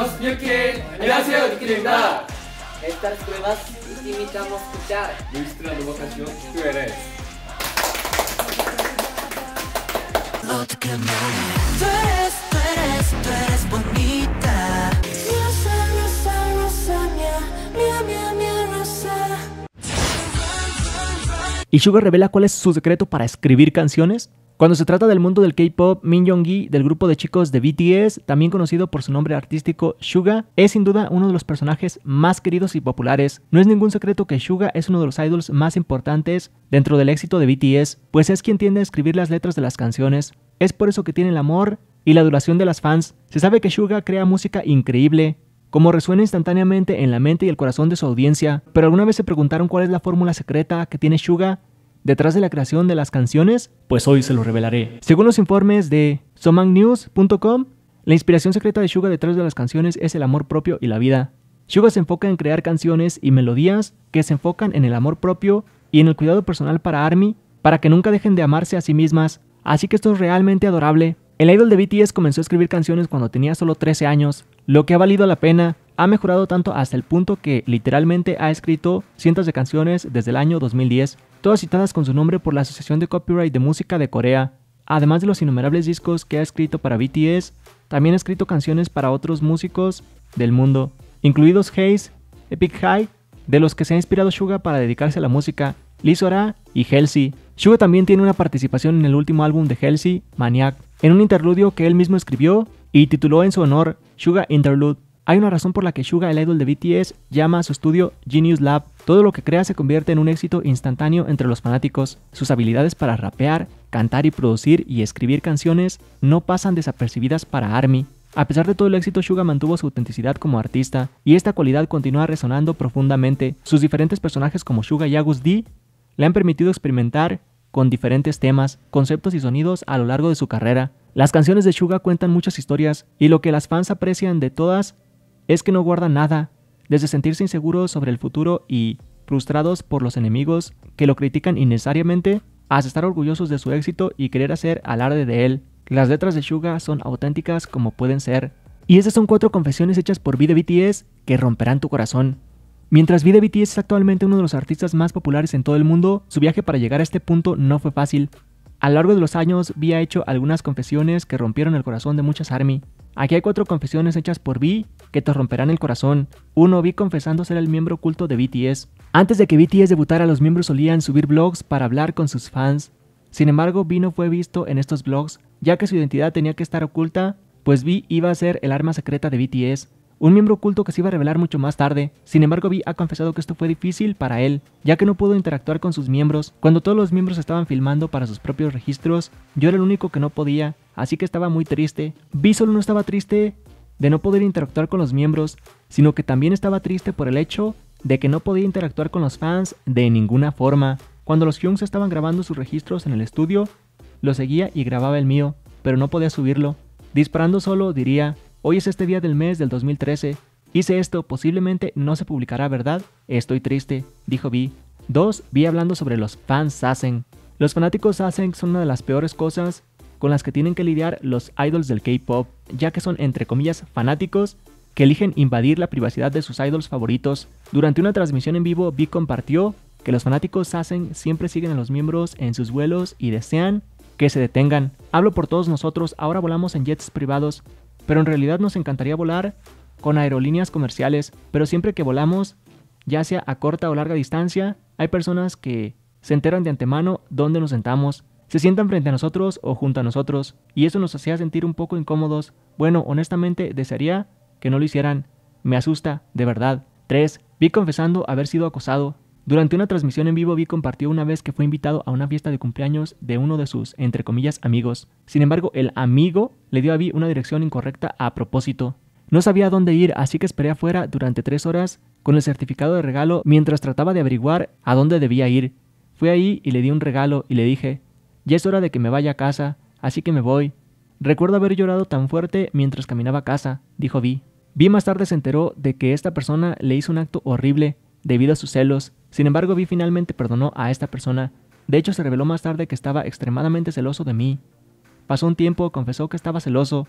nosotros, 유키 안녕하세요, 유키입니다. Estas pruebas te invitamos a escuchar nuestra nueva canción, Tú eres. Tú eres, tú eres, tú eres bonita. Rosa, rosa, rosa, mía, mía, mía, mía, rosa. Y Sugar revela cuál es su secreto para escribir canciones cuando se trata del mundo del K-pop, Min Young-gi, del grupo de chicos de BTS, también conocido por su nombre artístico Suga, es sin duda uno de los personajes más queridos y populares. No es ningún secreto que Suga es uno de los idols más importantes dentro del éxito de BTS, pues es quien tiende a escribir las letras de las canciones. Es por eso que tiene el amor y la adoración de las fans. Se sabe que Suga crea música increíble, como resuena instantáneamente en la mente y el corazón de su audiencia. Pero alguna vez se preguntaron cuál es la fórmula secreta que tiene Suga detrás de la creación de las canciones? Pues hoy se lo revelaré. Según los informes de somangnews.com, la inspiración secreta de Suga detrás de las canciones es el amor propio y la vida. Suga se enfoca en crear canciones y melodías que se enfocan en el amor propio y en el cuidado personal para Army, para que nunca dejen de amarse a sí mismas. Así que esto es realmente adorable. El idol de BTS comenzó a escribir canciones cuando tenía solo 13 años, lo que ha valido la pena ha mejorado tanto hasta el punto que literalmente ha escrito cientos de canciones desde el año 2010, todas citadas con su nombre por la Asociación de Copyright de Música de Corea, además de los innumerables discos que ha escrito para BTS, también ha escrito canciones para otros músicos del mundo, incluidos Haze, Epic High, de los que se ha inspirado Suga para dedicarse a la música, Lizora y Halsey. Suga también tiene una participación en el último álbum de Halsey, Maniac, en un interludio que él mismo escribió y tituló en su honor Suga Interlude. Hay una razón por la que Suga, el idol de BTS, llama a su estudio Genius Lab. Todo lo que crea se convierte en un éxito instantáneo entre los fanáticos. Sus habilidades para rapear, cantar y producir y escribir canciones no pasan desapercibidas para ARMY. A pesar de todo el éxito, Suga mantuvo su autenticidad como artista, y esta cualidad continúa resonando profundamente. Sus diferentes personajes como Suga y Agus D le han permitido experimentar con diferentes temas, conceptos y sonidos a lo largo de su carrera. Las canciones de Suga cuentan muchas historias, y lo que las fans aprecian de todas es que no guarda nada, desde sentirse inseguros sobre el futuro y frustrados por los enemigos que lo critican innecesariamente, hasta estar orgullosos de su éxito y querer hacer alarde de él. Las letras de Suga son auténticas como pueden ser. Y esas son cuatro confesiones hechas por V de BTS que romperán tu corazón. Mientras V de BTS es actualmente uno de los artistas más populares en todo el mundo, su viaje para llegar a este punto no fue fácil. A lo largo de los años, V ha hecho algunas confesiones que rompieron el corazón de muchas ARMY. Aquí hay cuatro confesiones hechas por V que te romperán el corazón. ...uno, Vi confesando ser el miembro oculto de BTS. Antes de que BTS debutara, los miembros solían subir blogs para hablar con sus fans. Sin embargo, Vi no fue visto en estos blogs, ya que su identidad tenía que estar oculta, pues Vi iba a ser el arma secreta de BTS un miembro oculto que se iba a revelar mucho más tarde. Sin embargo, Vi ha confesado que esto fue difícil para él, ya que no pudo interactuar con sus miembros. Cuando todos los miembros estaban filmando para sus propios registros, yo era el único que no podía, así que estaba muy triste. Vi solo no estaba triste de no poder interactuar con los miembros, sino que también estaba triste por el hecho de que no podía interactuar con los fans de ninguna forma. Cuando los Hyungs estaban grabando sus registros en el estudio, lo seguía y grababa el mío, pero no podía subirlo. Disparando solo diría, hoy es este día del mes del 2013, hice esto, posiblemente no se publicará, ¿verdad? Estoy triste, dijo Vi. 2. Vi hablando sobre los fans Sassen. Los fanáticos Sassen son una de las peores cosas con las que tienen que lidiar los idols del K-Pop, ya que son entre comillas fanáticos que eligen invadir la privacidad de sus idols favoritos. Durante una transmisión en vivo, Vi compartió que los fanáticos hacen siempre siguen a los miembros en sus vuelos y desean que se detengan. Hablo por todos nosotros, ahora volamos en jets privados, pero en realidad nos encantaría volar con aerolíneas comerciales, pero siempre que volamos, ya sea a corta o larga distancia, hay personas que se enteran de antemano dónde nos sentamos, se sientan frente a nosotros o junto a nosotros, y eso nos hacía sentir un poco incómodos. Bueno, honestamente, desearía que no lo hicieran. Me asusta, de verdad. 3. Vi confesando haber sido acosado. Durante una transmisión en vivo, Vi compartió una vez que fue invitado a una fiesta de cumpleaños de uno de sus, entre comillas, amigos. Sin embargo, el amigo le dio a Vi una dirección incorrecta a propósito. No sabía dónde ir, así que esperé afuera durante tres horas con el certificado de regalo mientras trataba de averiguar a dónde debía ir. Fui ahí y le di un regalo y le dije, ya es hora de que me vaya a casa, así que me voy. Recuerdo haber llorado tan fuerte mientras caminaba a casa, dijo Vi. Vi más tarde se enteró de que esta persona le hizo un acto horrible debido a sus celos. Sin embargo, Vi finalmente perdonó a esta persona. De hecho, se reveló más tarde que estaba extremadamente celoso de mí. Pasó un tiempo, confesó que estaba celoso,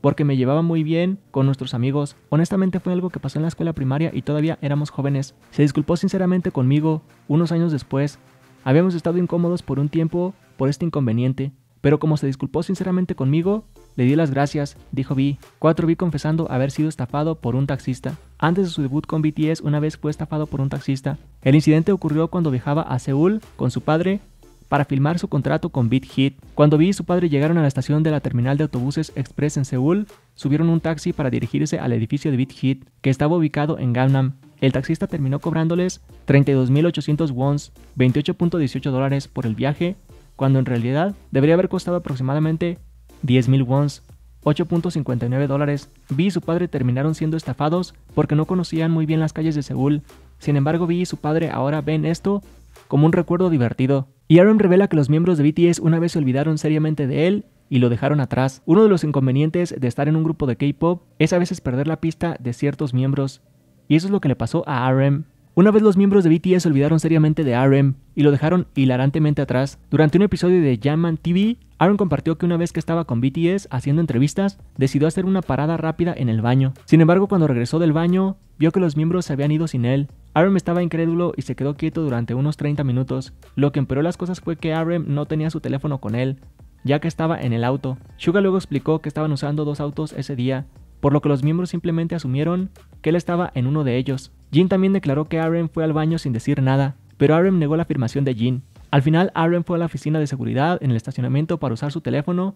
porque me llevaba muy bien con nuestros amigos. Honestamente fue algo que pasó en la escuela primaria y todavía éramos jóvenes. Se disculpó sinceramente conmigo unos años después. Habíamos estado incómodos por un tiempo por este inconveniente, pero como se disculpó sinceramente conmigo, le di las gracias, dijo V. 4B confesando haber sido estafado por un taxista. Antes de su debut con BTS, una vez fue estafado por un taxista. El incidente ocurrió cuando viajaba a Seúl con su padre para filmar su contrato con Beat Hit. Cuando Vi y su padre llegaron a la estación de la terminal de autobuses Express en Seúl, subieron un taxi para dirigirse al edificio de Beat Hit, que estaba ubicado en Gangnam. El taxista terminó cobrándoles 32.800 wons, 28.18 dólares por el viaje cuando en realidad debería haber costado aproximadamente 10.000 wons, 8.59 dólares. Vi y su padre terminaron siendo estafados porque no conocían muy bien las calles de Seúl. Sin embargo, Vi y su padre ahora ven esto como un recuerdo divertido. Y Aaron revela que los miembros de BTS una vez se olvidaron seriamente de él y lo dejaron atrás. Uno de los inconvenientes de estar en un grupo de K-pop es a veces perder la pista de ciertos miembros, y eso es lo que le pasó a RM. Una vez los miembros de BTS olvidaron seriamente de RM y lo dejaron hilarantemente atrás, durante un episodio de Jamman TV, Aaron compartió que una vez que estaba con BTS haciendo entrevistas, decidió hacer una parada rápida en el baño. Sin embargo, cuando regresó del baño, vio que los miembros se habían ido sin él. Aaron estaba incrédulo y se quedó quieto durante unos 30 minutos. Lo que empeoró las cosas fue que RM no tenía su teléfono con él, ya que estaba en el auto. Suga luego explicó que estaban usando dos autos ese día por lo que los miembros simplemente asumieron que él estaba en uno de ellos. Jin también declaró que Aaron fue al baño sin decir nada, pero Aaron negó la afirmación de Jin. Al final, Aaron fue a la oficina de seguridad en el estacionamiento para usar su teléfono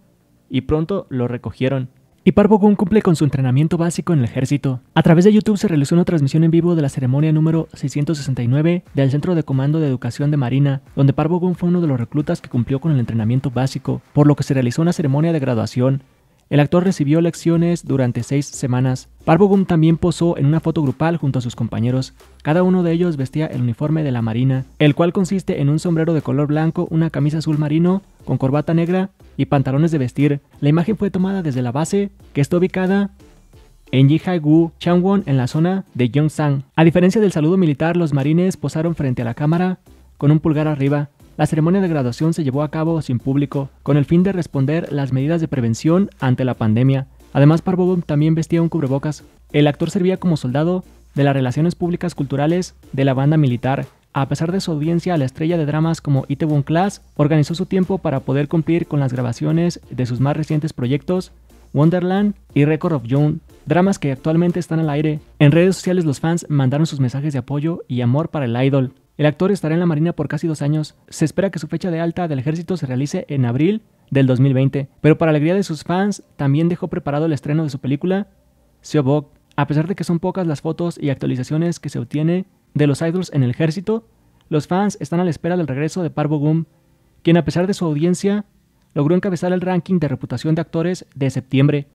y pronto lo recogieron. Y Bo-Gun cumple con su entrenamiento básico en el ejército. A través de YouTube se realizó una transmisión en vivo de la ceremonia número 669 del Centro de Comando de Educación de Marina, donde Bo-Gun fue uno de los reclutas que cumplió con el entrenamiento básico, por lo que se realizó una ceremonia de graduación, el actor recibió lecciones durante seis semanas. Bo-gum también posó en una foto grupal junto a sus compañeros. Cada uno de ellos vestía el uniforme de la Marina, el cual consiste en un sombrero de color blanco, una camisa azul marino, con corbata negra y pantalones de vestir. La imagen fue tomada desde la base, que está ubicada en Jihai-gu, Changwon, en la zona de Yongsan. A diferencia del saludo militar, los marines posaron frente a la cámara con un pulgar arriba. La ceremonia de graduación se llevó a cabo sin público, con el fin de responder las medidas de prevención ante la pandemia. Además, Bo-gum también vestía un cubrebocas. El actor servía como soldado de las relaciones públicas culturales de la banda militar. A pesar de su audiencia, la estrella de dramas como Itaewon Class organizó su tiempo para poder cumplir con las grabaciones de sus más recientes proyectos, Wonderland y Record of June, dramas que actualmente están al aire. En redes sociales los fans mandaron sus mensajes de apoyo y amor para el idol. El actor estará en la Marina por casi dos años. Se espera que su fecha de alta del ejército se realice en abril del 2020, pero para alegría de sus fans también dejó preparado el estreno de su película, Seobok. A pesar de que son pocas las fotos y actualizaciones que se obtiene de los idols en el ejército, los fans están a la espera del regreso de Parvo Gum, quien a pesar de su audiencia logró encabezar el ranking de reputación de actores de septiembre.